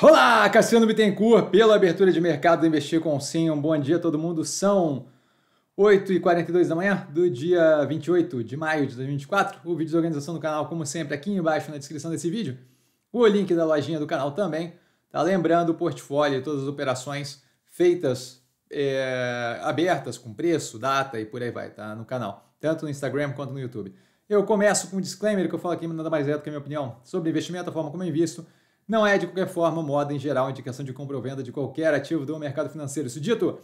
Olá, Cassiano Bittencourt, pela abertura de mercado do Investir com Sim. Um bom dia a todo mundo. São 8h42 da manhã do dia 28 de maio de 2024. O vídeo de organização do canal, como sempre, aqui embaixo na descrição desse vídeo. O link da lojinha do canal também. Tá lembrando o portfólio e todas as operações feitas é, abertas com preço, data e por aí vai, tá? No canal, tanto no Instagram quanto no YouTube. Eu começo com um disclaimer que eu falo aqui, nada mais é do que a minha opinião sobre investimento, a forma como eu invisto não é, de qualquer forma, moda em geral, indicação de compra ou venda de qualquer ativo do mercado financeiro. Isso dito,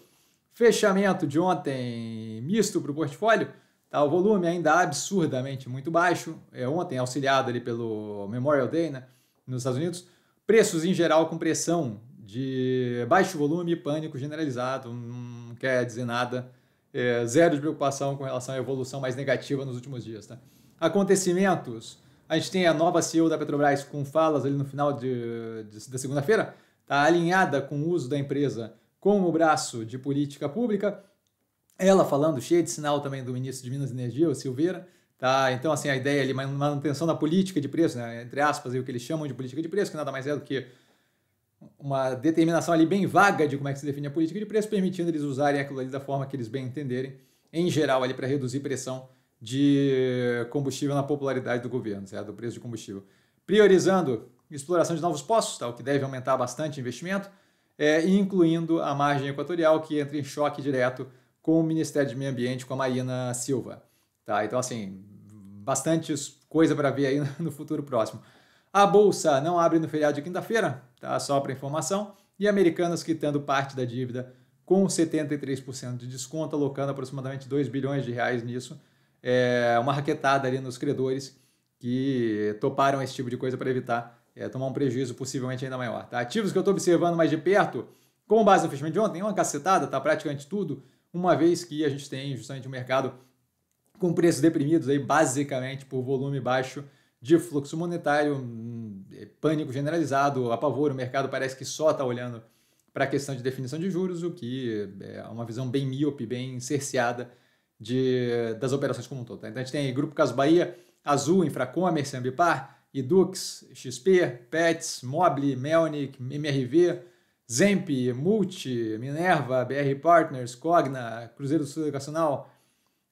fechamento de ontem misto para o portfólio, tá, o volume ainda absurdamente muito baixo, é, ontem auxiliado ali pelo Memorial Day né, nos Estados Unidos, preços em geral com pressão de baixo volume e pânico generalizado, não quer dizer nada, é, zero de preocupação com relação à evolução mais negativa nos últimos dias. Tá? Acontecimentos a gente tem a nova CEO da Petrobras com falas ali no final de, de da segunda-feira, está alinhada com o uso da empresa como braço de política pública. Ela falando, cheia de sinal também do ministro de Minas e Energia, o Silveira, Tá? Então, assim, a ideia ali, manutenção da política de preço, né? entre aspas, aí, o que eles chamam de política de preço, que nada mais é do que uma determinação ali bem vaga de como é que se define a política de preço, permitindo eles usarem aquilo ali da forma que eles bem entenderem, em geral, ali para reduzir pressão de combustível na popularidade do governo, certo? do preço de combustível. Priorizando exploração de novos poços, tá? o que deve aumentar bastante investimento, é, incluindo a margem equatorial, que entra em choque direto com o Ministério de Meio Ambiente, com a Marina Silva. Tá? Então, assim, bastante coisa para ver aí no futuro próximo. A Bolsa não abre no feriado de quinta-feira, tá? só para informação, e americanos quitando parte da dívida com 73% de desconto, alocando aproximadamente 2 bilhões de reais nisso, é, uma raquetada ali nos credores que toparam esse tipo de coisa para evitar é, tomar um prejuízo possivelmente ainda maior. Tá? Ativos que eu estou observando mais de perto, com base no fechamento de ontem, é uma cacetada, tá praticamente tudo, uma vez que a gente tem justamente o um mercado com preços deprimidos aí basicamente por volume baixo de fluxo monetário, hum, é, pânico generalizado, apavoro, o mercado parece que só está olhando para a questão de definição de juros, o que é, é uma visão bem míope, bem cerceada de, das operações como um todo. Tá? Então a gente tem Grupo Caso Bahia, Azul, Infracom, Ambipar, Idux, XP, Pets, Mobile, Melnick, MRV, Zemp, Multi, Minerva, BR Partners, Cogna, Cruzeiro do Sul Educacional,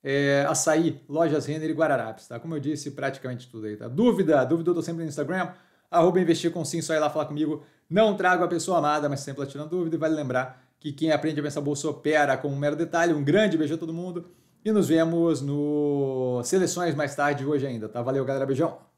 é, Açaí, Lojas Renner e Guararapes, tá? Como eu disse, praticamente tudo aí, tá? Dúvida? Dúvida eu estou sempre no Instagram, arroba investir com sim, só ir lá falar comigo. Não trago a pessoa amada, mas sempre lá tirando dúvida e vale lembrar que quem aprende a pensar bolsa opera com um mero detalhe. Um grande beijo a todo mundo e nos vemos no Seleções mais tarde hoje ainda, tá? Valeu, galera. Beijão.